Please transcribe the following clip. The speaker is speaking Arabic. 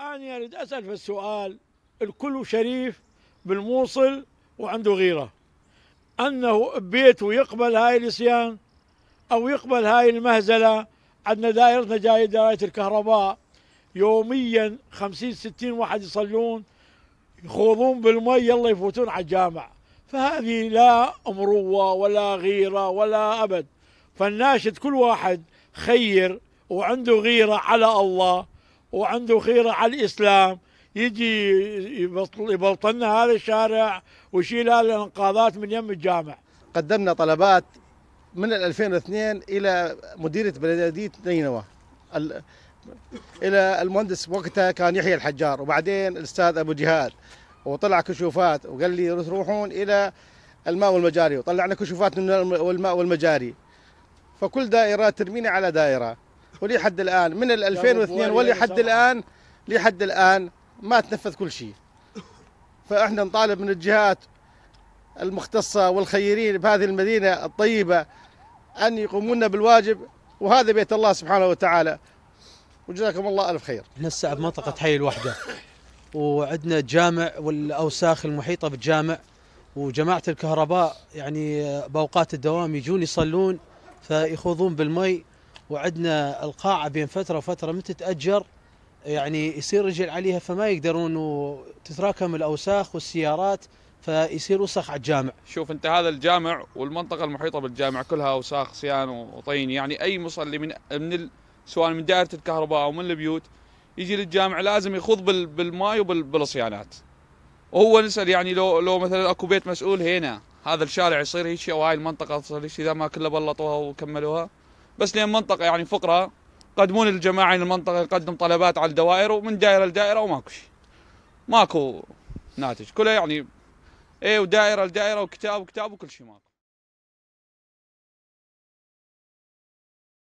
أنا أريد أسأل في السؤال الكل شريف بالموصل وعنده غيرة أنه ببيته يقبل هاي الإسيان أو يقبل هاي المهزلة عندنا دائرتنا جاية دائرة الكهرباء يوميا خمسين ستين واحد يصلون يخوضون بالمي يلا يفوتون على الجامع فهذه لا أمروة ولا غيرة ولا أبد فالناشد كل واحد خير وعنده غيرة على الله وعنده خيره على الإسلام يجي يبطلنا هذا الشارع ويشيل هذه الانقاضات من يم الجامع قدمنا طلبات من 2002 الى مديريه بلديه نينوى الى المهندس وقتها كان يحيى الحجار وبعدين الاستاذ ابو جهاد وطلع كشوفات وقال لي تروحون الى الماء والمجاري وطلعنا كشوفات من الماء والمجاري فكل دائره ترميني على دائره ولحد الان من 2002 ولحد الان لحد الان ما تنفذ كل شيء فاحنا نطالب من الجهات المختصه والخيرين بهذه المدينه الطيبه ان يقومون بالواجب وهذا بيت الله سبحانه وتعالى وجزاكم الله الف خير. احنا الساعه بمنطقه حي الوحده وعندنا جامع والاوساخ المحيطه بالجامع وجماعه الكهرباء يعني باوقات الدوام يجون يصلون فيخوضون بالمي وعندنا القاعه بين فتره وفتره متى تاجر يعني يصير رجل عليها فما يقدرون تتراكم الاوساخ والسيارات فيصير وسخ على الجامع. شوف انت هذا الجامع والمنطقه المحيطه بالجامع كلها اوساخ صيان وطين يعني اي مصلي من من ال... سواء من دائره الكهرباء او من البيوت يجي للجامع لازم يخوض بال... بالماي وبالصيانات. وهو نسال يعني لو لو مثلا اكو بيت مسؤول هنا هذا الشارع يصير هيك او هاي المنطقه تصير هيك اذا ما كله بلطوها وكملوها بس لان منطقه يعني فقراء يقدمون الجماعي المنطقه يقدم طلبات على الدوائر ومن دائره لدائره وماكو شيء ماكو ناتج كله يعني ايه ودائره لدائره وكتاب وكتاب وكل شيء ماكو